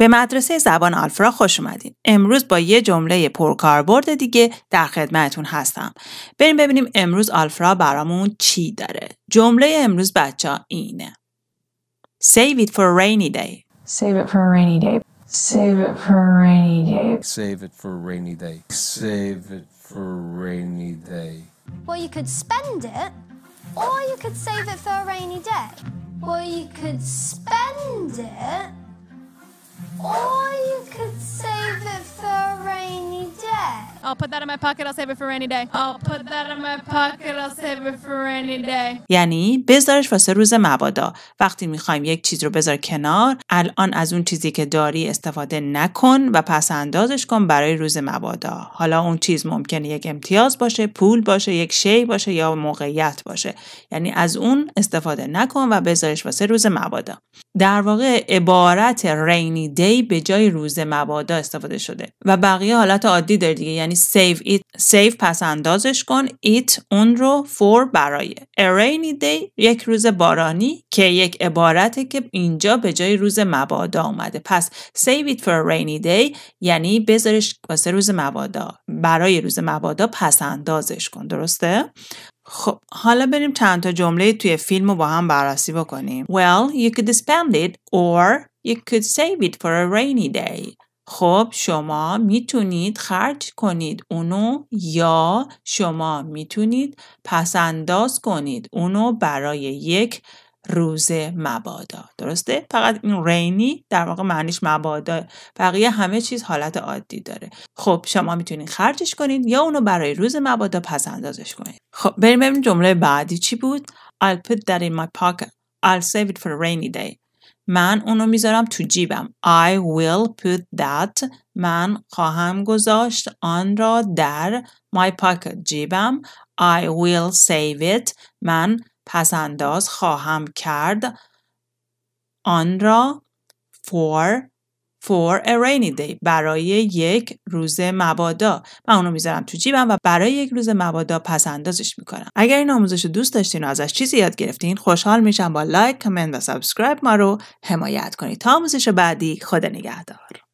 به مدرسه زبان آلفرا خوش اومدین. امروز با یه جمله پرکاربرد دیگه در خدمتون هستم. بریم ببینیم امروز آلفرا برامون چی داره. جمله امروز بچه ها اینه. Save it for a rainy day. Save it for a rainy day. Save it for a rainy day. Save it for a rainy day. Save it for a rainy day. Well, you could spend it, or you could save it for a rainy day. Well, you could spend it. I'll put that in my pocket, I'll save it for day. I'll put that in my pocket, I'll save it for day. یعنی بذارش واسه روز مبادا وقتی میخوایم یک چیز رو بذار کنار الان از اون چیزی که داری استفاده نکن و پس اندازش کن برای روز مبادا حالا اون چیز ممکنه یک امتیاز باشه پول باشه یک شی باشه یا موقعیت باشه یعنی از اون استفاده نکن و بذارش واسه روز مبادا در واقع عبارت رینی دی به جای روز مبادا استفاده شده و بقیه حالت عادی داره دیگه یعنی save it save پس اندازش کن ایت اون رو فور برای a rainy day یک روز بارانی که یک عبارته که اینجا به جای روز مبادا اومده پس save it for رینی rainy day یعنی بذارش واسه روز مبادا برای روز مبادا پس اندازش کن درسته خب حالا بریم چند تا جمله توی فیلم رو با هم بررسی بکنیم. Well, you could spend it or you could save it for a rainy day. خب شما میتونید خرج کنید اونو یا شما میتونید پسنداز کنید اونو برای یک روز مبادا درسته فقط این رینی در واقع معنیش مبادا بقیه همه چیز حالت عادی داره خب شما میتونید خرجش کنید یا اونو برای روز مبادا پس اندازش کنید خب بریم ببینیم جمله بعدی چی بود I'll put that in my pocket I'll save it for a rainy day من اونو میذارم تو جیبم I will put that من خواهم گذاشت آن را در my pocket جیبم I will save it من پسنداز خواهم کرد آن را for for a rainy day برای یک روز مبادا من اونو میذارم تو جیبم و برای یک روز مبادا پس اندازش میکنم اگر این آموزش رو دوست داشتین و ازش چیزی یاد گرفتین خوشحال میشم با لایک کامنت و سابسکرایب ما رو حمایت کنید تا آموزش بعدی خدا نگهدار